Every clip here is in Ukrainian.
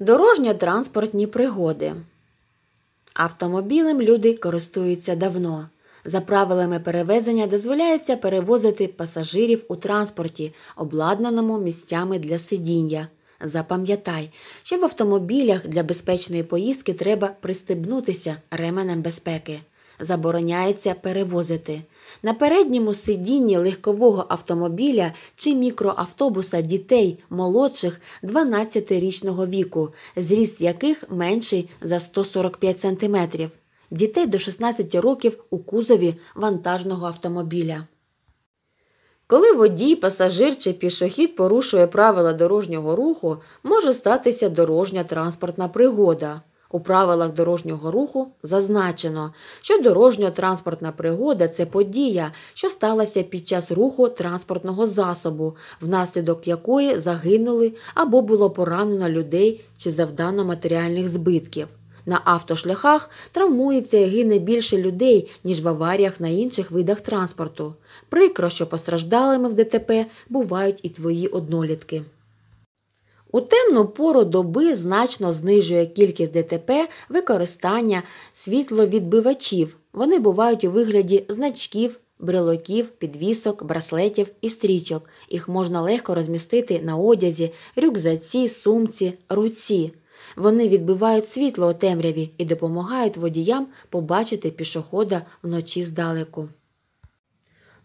Дорожньо-транспортні пригоди. Автомобілем люди користуються давно. За правилами перевезення дозволяється перевозити пасажирів у транспорті, обладнаному місцями для сидіння. Запам'ятай, що в автомобілях для безпечної поїздки треба пристебнутися ременем безпеки забороняється перевозити. На передньому сидінні легкового автомобіля чи мікроавтобуса дітей молодших 12-річного віку, зріст яких менший за 145 сантиметрів дітей до 16 років у кузові вантажного автомобіля. Коли водій, пасажир чи пішохід порушує правила дорожнього руху, може статися дорожня транспортна пригода. У правилах дорожнього руху зазначено, що дорожньо-транспортна пригода це подія, що сталася під час руху транспортного засобу, внаслідок якої загинули або було поранено людей чи завдано матеріальних збитків. На автошляхах травмується і гине більше людей, ніж в аваріях на інших видах транспорту. Прикро, що постраждалими в ДТП бувають і твої однолітки. У темну пору доби значно знижує кількість ДТП використання світловідбивачів. Вони бувають у вигляді значків, брелоків, підвісок, браслетів і стрічок. Їх можна легко розмістити на одязі, рюкзаці, сумці, руці. Вони відбивають світло у темряві і допомагають водіям побачити пішохода вночі здалеку.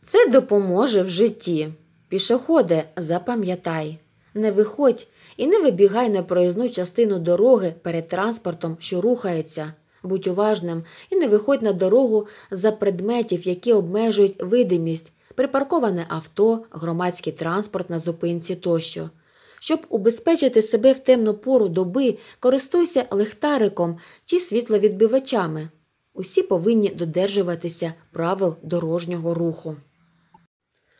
Це допоможе в житті. Пішоходе, запам'ятай. Не виходь і не вибігай на проїзну частину дороги перед транспортом, що рухається. Будь уважним і не виходь на дорогу за предметів, які обмежують видимість, припарковане авто, громадський транспорт на зупинці тощо. Щоб убезпечити себе в темну пору доби, користуйся лихтариком чи світловідбивачами. Усі повинні додержуватися правил дорожнього руху.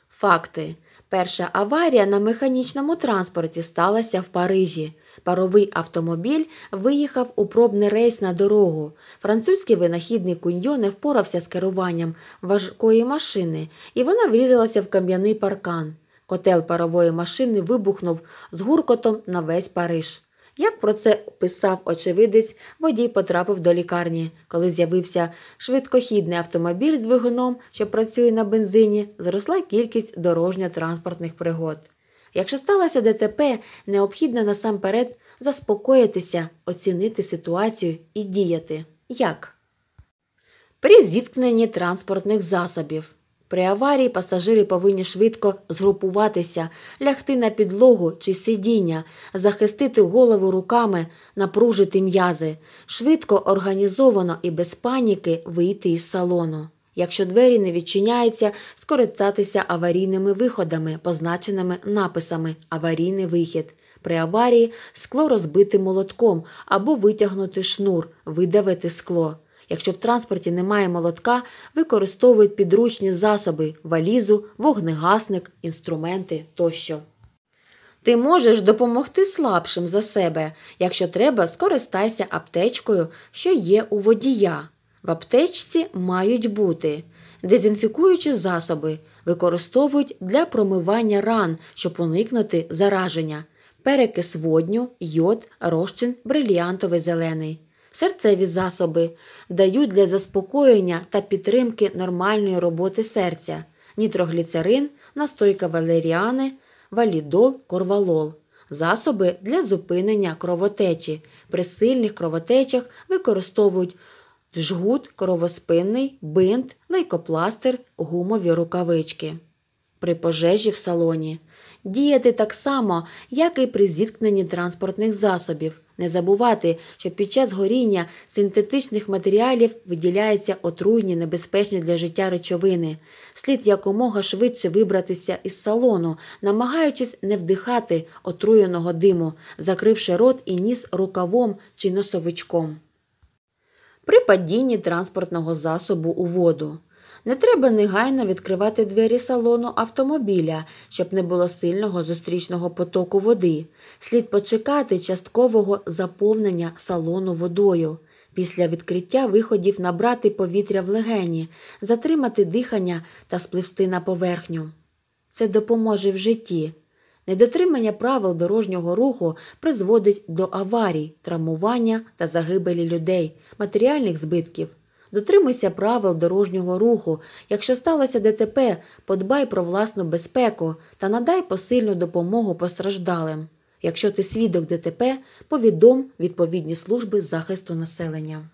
Факти Перша аварія на механічному транспорті сталася в Парижі. Паровий автомобіль виїхав у пробний рейс на дорогу. Французький винахідник куньо не впорався з керуванням важкої машини, і вона врізалася в кам'яний паркан. Котел парової машини вибухнув з гуркотом на весь Париж. Як про це писав очевидець, водій потрапив до лікарні, коли з'явився швидкохідний автомобіль з двигуном, що працює на бензині, зросла кількість дорожньо-транспортних пригод. Якщо сталося ДТП, необхідно насамперед заспокоїтися, оцінити ситуацію і діяти. Як? При зіткненні транспортних засобів при аварії пасажири повинні швидко згрупуватися, лягти на підлогу чи сидіння, захистити голову руками, напружити м'язи, швидко організовано і без паніки вийти із салону. Якщо двері не відчиняються, скористатися аварійними виходами, позначеними написами Аварійний вихід. При аварії скло розбити молотком або витягнути шнур, видавити скло. Якщо в транспорті немає молотка, використовують підручні засоби валізу, вогнегасник, інструменти тощо. Ти можеш допомогти слабшим за себе. Якщо треба, скористайся аптечкою, що є у водія. В аптечці мають бути дезінфікуючі засоби використовують для промивання ран, щоб уникнути зараження, перекис водню, йод, розчин, бриліантовий зелений серцеві засоби дають для заспокоєння та підтримки нормальної роботи серця, нітрогліцерин, настойка валеріани, валідол, корвалол. Засоби для зупинення кровотечі. При сильних кровотечах використовують жгут, кровоспинний, бинт, лейкопластир, гумові рукавички при пожежі в салоні, діяти так само, як і при зіткненні транспортних засобів, не забувати, що під час горіння синтетичних матеріалів виділяються отруйні, небезпечні для життя речовини, слід якомога швидше вибратися із салону, намагаючись не вдихати отруєного диму, закривши рот і ніс рукавом чи носовичком. При падінні транспортного засобу у воду не треба негайно відкривати двері салону автомобіля, щоб не було сильного зустрічного потоку води. Слід почекати часткового заповнення салону водою. Після відкриття виходів набрати повітря в легені, затримати дихання та спливсти на поверхню. Це допоможе в житті. Недотримання правил дорожнього руху призводить до аварій, травмування та загибелі людей, матеріальних збитків. Дотримуйся правил дорожнього руху. Якщо сталося ДТП, подбай про власну безпеку та надай посильну допомогу постраждалим. Якщо ти свідок ДТП, повідом відповідні служби захисту населення.